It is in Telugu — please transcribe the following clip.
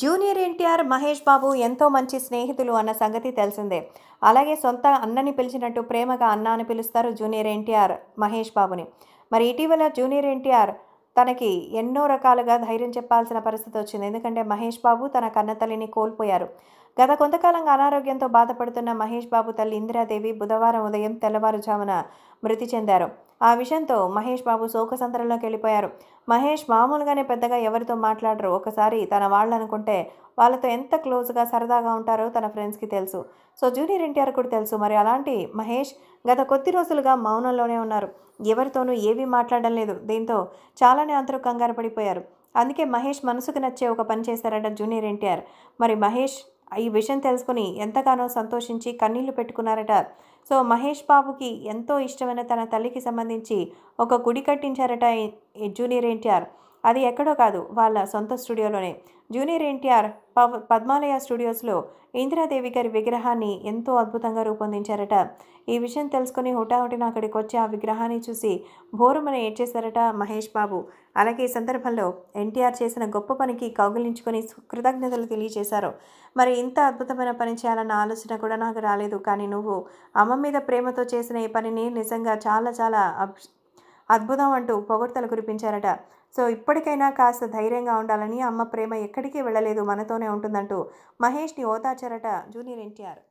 జూనియర్ ఎన్టీఆర్ మహేష్ బాబు ఎంతో మంచి స్నేహితులు అన్న సంగతి తెలిసిందే అలాగే సొంత అన్నని పిలిచినట్టు ప్రేమగా అన్న అని పిలుస్తారు జూనియర్ ఎన్టీఆర్ మహేష్ బాబుని మరి ఇటీవల జూనియర్ ఎన్టీఆర్ తనకి ఎన్నో రకాలుగా ధైర్యం చెప్పాల్సిన పరిస్థితి వచ్చింది ఎందుకంటే మహేష్ బాబు తన కన్నతల్లిని కోల్పోయారు గత కొంతకాలంగా అనారోగ్యంతో బాధపడుతున్న మహేష్ బాబు తల్లి ఇందిరాదేవి బుధవారం ఉదయం తెల్లవారుజామున మృతి చెందారు ఆ విషయంతో మహేష్ బాబు శోకసంతరంలోకి వెళ్ళిపోయారు మహేష్ మామూలుగానే పెద్దగా ఎవరితో మాట్లాడరు ఒకసారి తన వాళ్ళు అనుకుంటే వాళ్ళతో ఎంత క్లోజ్గా సరదాగా ఉంటారో తన ఫ్రెండ్స్కి తెలుసు సో జూనియర్ ఎన్టీఆర్ కూడా తెలుసు మరి అలాంటి మహేష్ గత కొద్ది రోజులుగా మౌనంలోనే ఉన్నారు ఎవరితోనూ ఏమీ మాట్లాడడం లేదు దీంతో చాలానే అందరూ కంగారు పడిపోయారు అందుకే మహేష్ మనసుకు నచ్చే ఒక పని చేశారట జూనియర్ ఎన్టీఆర్ మరి మహేష్ ఈ విషయం తెలుసుకుని ఎంతగానో సంతోషించి కన్నీళ్లు పెట్టుకున్నారట సో మహేష్ బాబుకి ఎంతో ఇష్టమైన తన తల్లికి సంబంధించి ఒక గుడి కట్టించారట జూనియర్ ఎన్టీఆర్ అది ఎక్కడో కాదు వాళ్ళ సొంత స్టూడియోలోనే జూనియర్ ఎన్టీఆర్ పవ పద్మాలయ స్టూడియోస్లో ఇందిరాదేవి గారి విగ్రహాన్ని ఎంతో అద్భుతంగా రూపొందించారట ఈ విషయం తెలుసుకుని హుటాహుటిన అక్కడికి వచ్చి ఆ విగ్రహాన్ని చూసి భోరుమని ఏడ్చేశారట మహేష్ బాబు అలాగే ఈ సందర్భంలో ఎన్టీఆర్ చేసిన గొప్ప పనికి కౌగిలించుకొని కృతజ్ఞతలు తెలియజేశారు మరి ఇంత అద్భుతమైన పని చేయాలన్న ఆలోచన కూడా నాకు రాలేదు కానీ నువ్వు అమ్మ మీద ప్రేమతో చేసిన ఈ పనిని నిజంగా చాలా చాలా అద్భుతం అంటూ పొగడ్తలు కురిపించారట సో ఇప్పటికైనా కాస్త ధైర్యంగా ఉండాలని అమ్మ ప్రేమ ఎక్కడికి వెళ్ళలేదు మనతోనే ఉంటుందంటూ మహేష్ని ఓతాచారట జూనియర్ ఎన్టీఆర్